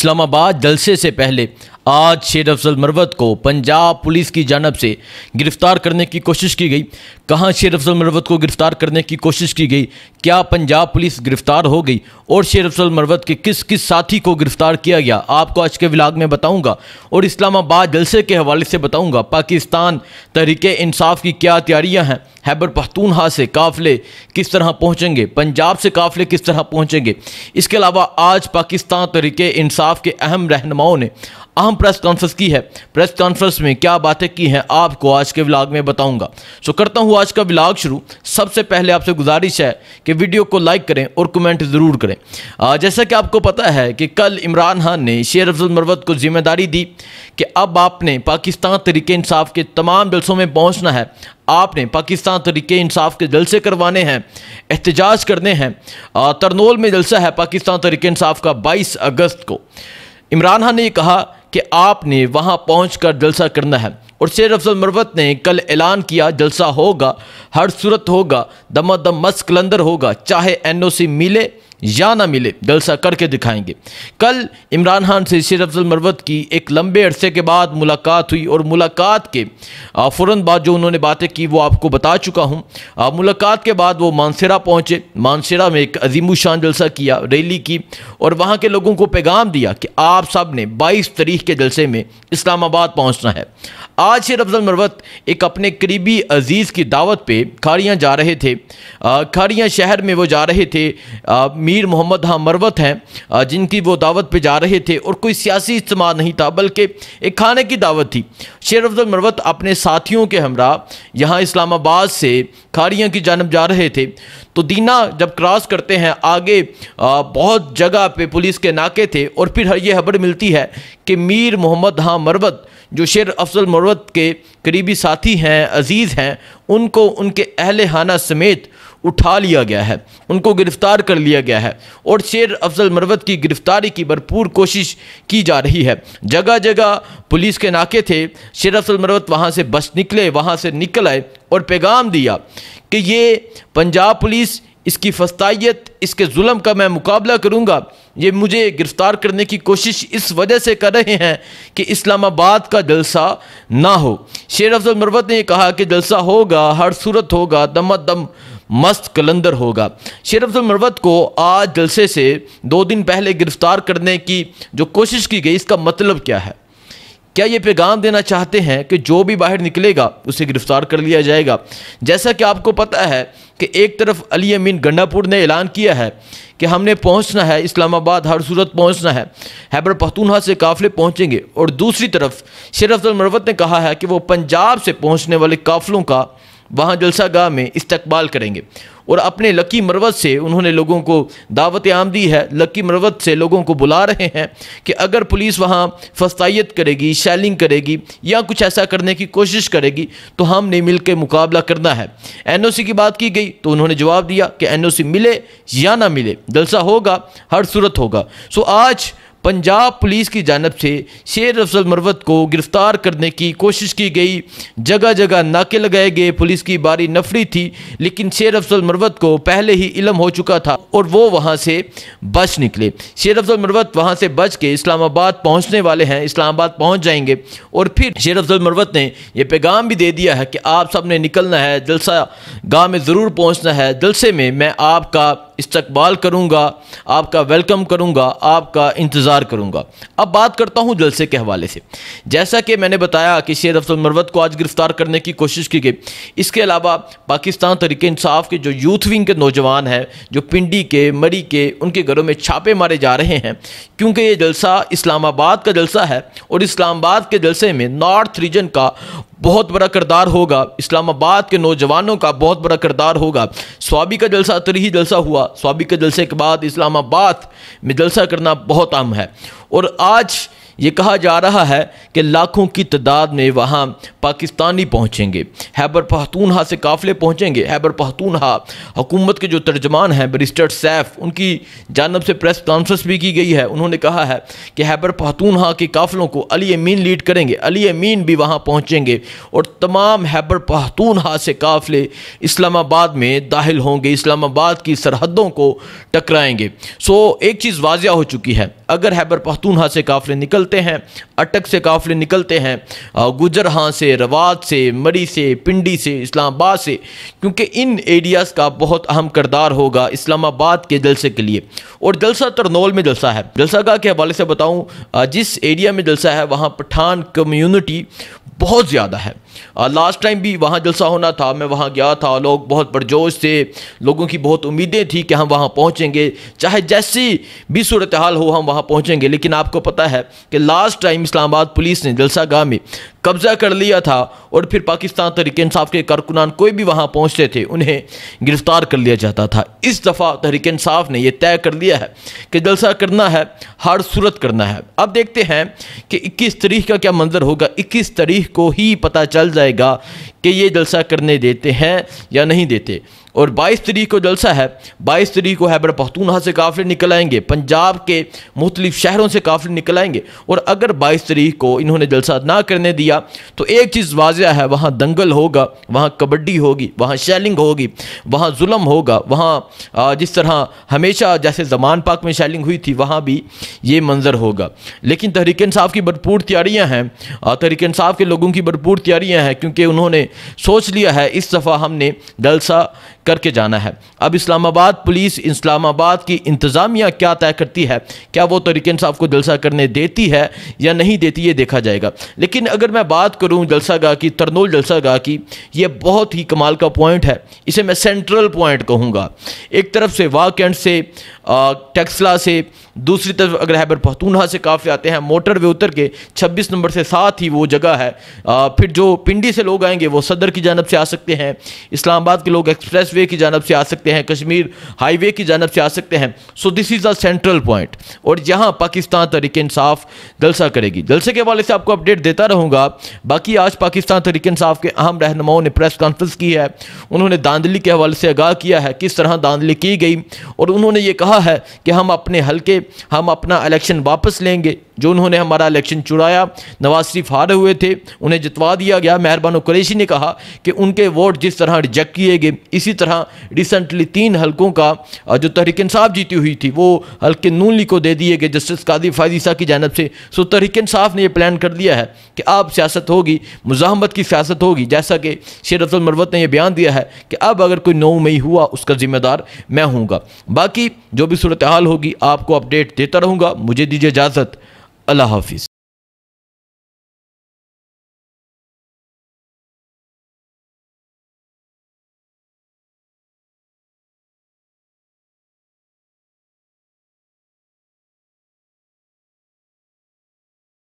इस्लामाबाद जलसे से पहले आज शेर अफजल मरवत को पंजाब पुलिस की जानब से गिरफ्तार करने की कोशिश की गई कहाँ शेर अफजल मरवत को गिरफ्तार करने की कोशिश की गई क्या पंजाब पुलिस गिरफ्तार हो गई और शेर अफजल मरवत के किस किस साथी को गिरफ्तार किया गया आपको आज के विलाग में बताऊंगा और इस्लामाबाद जलसे के हवाले से बताऊंगा पाकिस्तान तहरीक इंसाफ की क्या तैयारियाँ हैं हैबर पख्तूनहा से काफ़िले किस तरह पहुँचेंगे पंजाब से काफले किस तरह पहुँचेंगे इसके अलावा आज पाकिस्तान तरीके इंसाफ के अहम रहनुमाओं ने अहम प्रेस कॉन्फ्रेंस की है प्रेस कॉन्फ्रेंस में क्या बातें की हैं आपको आज के व्लाग में बताऊंगा सो करता हूँ आज का व्लाग शुरू सबसे पहले आपसे गुजारिश है कि वीडियो को लाइक करें और कमेंट ज़रूर करें जैसा कि आपको पता है कि कल इमरान खान ने शेर अफजल मरवत को जिम्मेदारी दी कि अब आपने पाकिस्तान तरीके इंसाफ के तमाम जल्सों में पहुँचना है आपने पाकिस्तान तरीके इंसाफ के जलसे करवाने हैं एहतजाज करने हैं तरनोल में जलसा है पाकिस्तान तरीके इंसाफ का बाईस अगस्त को इमरान खान ने यह कहा कि आपने वहाँ पहुँच कर जलसा करना है और शेर अफजल मरवत ने कल ऐलान किया जलसा होगा हर सूरत होगा मस्क मस्कलंदर होगा चाहे एन ओ सी मिले या ना मिले जलसा करके दिखाएंगे कल इमरान खान से शेर अफजल मरवत की एक लंबे अरसे के बाद मुलाकात हुई और मुलाकात के फ़ौर बाद जो उन्होंने बातें की वो आपको बता चुका हूँ मुलाकात के बाद वो मानसरा पहुँचे मानसरा में एक अजीम शान जलसा किया रैली की और वहाँ के लोगों को पैगाम दिया कि आप सब ने बाईस तारीख के जलसे में इस्लामाबाद पहुँचना है आज शेर अफजल मरवत एक अपने करीबी अजीज़ की दावत पर खाड़ियाँ जा रहे थे खाड़ियाँ शहर में वो जा रहे थे मीर मोहम्मद हाँ मरवत हैं जिनकी वो दावत पे जा रहे थे और कोई सियासी इज्तम नहीं था बल्कि एक खाने की दावत थी शेर अफजल मरवत अपने साथियों के हमरा यहाँ इस्लामाबाद से खारियाँ की जानब जा रहे थे तो दीना जब क्रॉस करते हैं आगे बहुत जगह पे पुलिस के नाके थे और फिर ये खबर मिलती है कि मीर मोहम्मद हाँ मरवत जो शेर अफजल मरवत के करीबी साथी हैं अज़ीज़ हैं उनको उनके अहल हाना समेत उठा लिया गया है उनको गिरफ्तार कर लिया गया है और शेर अफजल मरवत की गिरफ्तारी की भरपूर कोशिश की जा रही है जगह जगह पुलिस के नाके थे शेर अफजल मरवत वहाँ से बस निकले वहाँ से निकल आए और पैगाम दिया कि ये पंजाब पुलिस इसकी फस्ताइत इसके जुल्म का मैं मुकाबला करूँगा ये मुझे गिरफ़्तार करने की कोशिश इस वजह से कर रहे हैं कि इस्लामाबाद का जलसा ना हो शेर अफजल मरवत ने कहा कि जलसा होगा हर सूरत होगा दम दम मस्त कलंदर होगा शेर अफजल मरवत को आज जलसे से दो दिन पहले गिरफ्तार करने की जो कोशिश की गई इसका मतलब क्या है क्या ये पैगाम देना चाहते हैं कि जो भी बाहर निकलेगा उसे गिरफ्तार कर लिया जाएगा जैसा कि आपको पता है कि एक तरफ अली अमीन गंडापुर ने ऐलान किया है कि हमने पहुंचना है इस्लामाबाद हर सूरत पहुंचना है हैबर पख्तूनहा से काफ़िले पहुंचेंगे और दूसरी तरफ शेर अफजल मरवत ने कहा है कि वो पंजाब से पहुंचने वाले काफ़िलों का वहाँ जलसा गाह में इस्तकबाल करेंगे और अपने लकी मरवत से उन्होंने लोगों को दावत आम दी है लकी मरवत से लोगों को बुला रहे हैं कि अगर पुलिस वहाँ फस्तायत करेगी शैलिंग करेगी या कुछ ऐसा करने की कोशिश करेगी तो हमने मिल के मुकाबला करना है एन ओ सी की बात की गई तो उन्होंने जवाब दिया कि एन ओ सी मिले या ना मिले जलसा होगा हर सूरत होगा सो आज पंजाब पुलिस की जानब से शेर अफजल मरवत को गिरफ़्तार करने की कोशिश की गई जगह जगह नाके लगाए गए पुलिस की बारी नफरी थी लेकिन शेर अफजल मरवत को पहले ही इलम हो चुका था और वो वहाँ से बच निकले शेर अफजल मरवत वहाँ से बच के इस्लामाबाद पहुँचने वाले हैं इस्लामाबाद पहुँच जाएंगे और फिर शेर अफजल मरवत ने यह पैगाम भी दे दिया है कि आप सब ने निकलना है जलसा गाँव में ज़रूर पहुँचना है जलसे में मैं आपका इस्तबाल करूँगा आपका वेलकम करूँगा आपका इंतज़ार करूँगा अब बात करता हूँ जलसे के हवाले से जैसा कि मैंने बताया कि सैद अफसल मरवत को आज गिरफ़्तार करने की कोशिश की गई इसके अलावा पाकिस्तान तरीके इंसाफ के जो यूथ विंग के नौजवान हैं जो पिंडी के मरी के उनके घरों में छापे मारे जा रहे हैं क्योंकि ये जलसा इस्लामाबाद का जलसा है और इस्लामाबाद के जलसे में नॉर्थ रीजन का बहुत बड़ा किरदार होगा इस्लामाबाद के नौजवानों का बहुत बड़ा किरदार होगा स्वाबी का जलसा तरीही जलसा हुआ स्वाबी के जलसे के बाद इस्लामाबाद में जलसा करना बहुत आम है और आज ये कहा जा रहा है कि लाखों की तादाद में वहाँ पाकिस्तानी पहुँचेंगे हैबर पखतूनहा से काफ़िले पहुँचेंगे हैबर पखतूनहा हुकूमत के जो तर्जमान हैं बरिस्टर सैफ उनकी जानब से प्रेस कॉन्फ्रेंस भी की गई है उन्होंने कहा है कि हैबर पखतूनहा के काफ़िलों को अली अमीन लीड करेंगे अली अमीन भी वहाँ पहुँचेंगे और तमाम हैबर पखतूनहा से काफ़िले इस्लामाबाद में दाखिल होंगे इस्लामाबाद की सरहदों को टकराएँगे सो एक चीज़ वाजिया हो चुकी है अगर हैबर पख्तूनहा से काफ़िले निकलते हैं अटक से काफ़िले निकलते हैं गुजरहा से रवात से मरी से पिंडी से इस्लामाबाद से क्योंकि इन एरियाज़ का बहुत अहम करदार होगा इस्लामाबाद के जलसे के लिए और जलसा तरनौल में जलसा है जलसागा के हवाले से बताऊँ जिस एरिया में जलसा है वहाँ पठान कम्यूनिटी बहुत ज़्यादा है लास्ट uh, टाइम भी वहाँ जलसा होना था मैं वहाँ गया था लोग बहुत परजोश थे लोगों की बहुत उम्मीदें थी कि हम वहाँ पहुँचेंगे चाहे जैसी भी सूरत हाल हो हम वहाँ पहुँचेंगे लेकिन आपको पता है कि लास्ट टाइम इस्लामाबाद पुलिस ने जलसा गाह में कब्ज़ा कर लिया था और फिर पाकिस्तान तरीके इंसाफ के कारकुनान कोई भी वहाँ पहुँचते थे उन्हें गिरफ़्तार कर लिया जाता था इस दफ़ा तहरीक इंसाफ ने यह तय कर लिया है कि जलसा करना है हर सूरत करना है अब देखते हैं कि इक्कीस तारीख का क्या मंजर होगा इक्कीस तारीख को ही पता चल जाएगा कि ये जलसा करने देते हैं या नहीं देते और 22 तरीक को जलसा है 22 तरीक को हैबर पखतूनहा से काफ़िले निकल आएंगे पंजाब के मुख्तलिफ शहरों से काफ़िले निकल आएंगे और अगर 22 तरीक को इन्होंने जलसा ना करने दिया तो एक चीज़ वाजिया है वहाँ दंगल होगा वहाँ कबड्डी होगी वहाँ शैलिंग होगी वहाँ जुल्म होगा वहाँ जिस तरह हमेशा जैसे जमान पाक में शैलिंग हुई थी वहाँ भी ये मंज़र होगा लेकिन तहरीक साहब की भरपूर तैयारियाँ हैं तहरीक साहब के लोगों की भरपूर तैयारियाँ हैं क्योंकि उन्होंने सोच लिया है इस दफ़ा हमने जलसा करके जाना है अब इस्लामाबाद पुलिस इस्लामाबाद की इंतज़ामिया क्या तय करती है क्या वो तरीके साहब को जलसा करने देती है या नहीं देती ये देखा जाएगा लेकिन अगर मैं बात करूँ जलसा गाह की तरनोल जलसा गाह की यह बहुत ही कमाल का पॉइंट है इसे मैं सेंट्रल पॉइंट कहूँगा एक तरफ से वाकैंड से टेक्सला से दूसरी तरफ अगर हैबर पहतूनहा से काफ़ी आते हैं मोटर वे उतर के 26 नंबर से साथ ही वो जगह है आ, फिर जो पिंडी से लोग आएंगे वो सदर की जानब से आ सकते हैं इस्लामाबाद के लोग एक्सप्रेस एक्सप्रेसवे की जानब से आ सकते हैं कश्मीर हाईवे की जानब से आ सकते हैं so this is a central point और यहाँ पाकिस्तान तरीक इंसाफ जलसा करेगी जलसे के हवाले से आपको अपडेट देता रहूँगा बाकी आज पाकिस्तान तरीक इंसाफ के अहम रहनुमाओं ने प्रेस कॉन्फ्रेंस की है उन्होंने दांधली के हवाले से आगाह किया है किस तरह दांधली की गई और उन्होंने ये कहा है कि हम अपने हल्के हम अपना इलेक्शन वापस लेंगे जो उन्होंने हमारा इलेक्शन चुराया नवाज शरीफ हारे हुए थे उन्हें जितवा दिया गया मेहरबान कुरैशी ने कहा कि उनके वोट जिस तरह रिजेक्ट किए गए इसी तरह रिसेंटली तीन हलकों का जो तहरीक इंसाफ जीती हुई थी वो हल्के नून ली को दे दिए गए जस्टिस कादी फायदीसा की जानब से सो तहरीक इंसाफ ने यह प्लान कर दिया है कि अब सियासत होगी मुजामत की सियासत होगी जैसा कि शेर अफजल मरवत ने यह बयान दिया है कि अब अगर कोई नौ मई हुआ उसका जिम्मेदार मैं हूँगा बाकी जो भी सूरत हाल होगी आपको अपडेट देता रहूँगा मुझे दीजिए इजाज़त अल्लाह हाफिज़